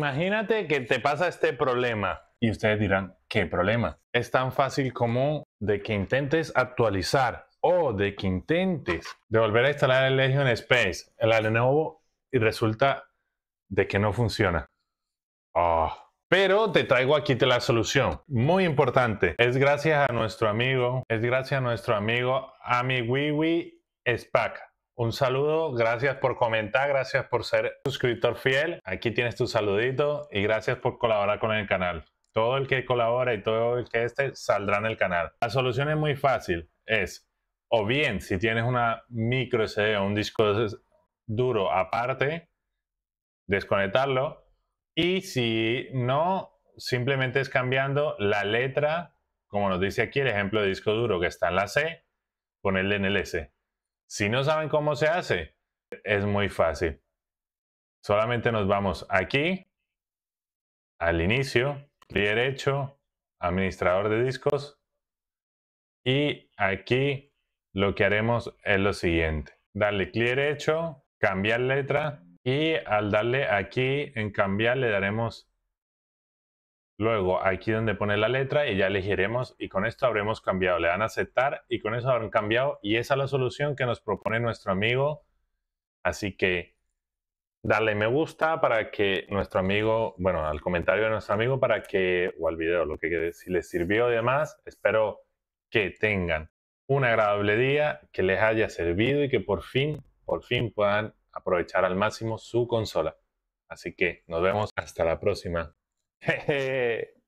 Imagínate que te pasa este problema y ustedes dirán, ¿qué problema? Es tan fácil como de que intentes actualizar o de que intentes de volver a instalar el Legion Space, el Lenovo, y resulta de que no funciona. Ah. Pero te traigo aquí la solución. Muy importante. Es gracias a nuestro amigo, es gracias a nuestro amigo Ami Wiwi Spack. Un saludo, gracias por comentar, gracias por ser suscriptor fiel. Aquí tienes tu saludito y gracias por colaborar con el canal. Todo el que colabora y todo el que esté saldrá en el canal. La solución es muy fácil, es o bien si tienes una micro SD o un disco duro aparte, desconectarlo y si no, simplemente es cambiando la letra, como nos dice aquí el ejemplo de disco duro que está en la C, ponerle en el S. Si no saben cómo se hace, es muy fácil. Solamente nos vamos aquí, al inicio, clic derecho, administrador de discos. Y aquí lo que haremos es lo siguiente. Darle clic derecho, cambiar letra y al darle aquí en cambiar le daremos Luego, aquí donde pone la letra y ya elegiremos y con esto habremos cambiado. Le dan a aceptar y con eso habrán cambiado y esa es la solución que nos propone nuestro amigo. Así que darle me gusta para que nuestro amigo, bueno, al comentario de nuestro amigo para que, o al video, lo que si les sirvió y demás, espero que tengan un agradable día, que les haya servido y que por fin, por fin puedan aprovechar al máximo su consola. Así que nos vemos hasta la próxima jeje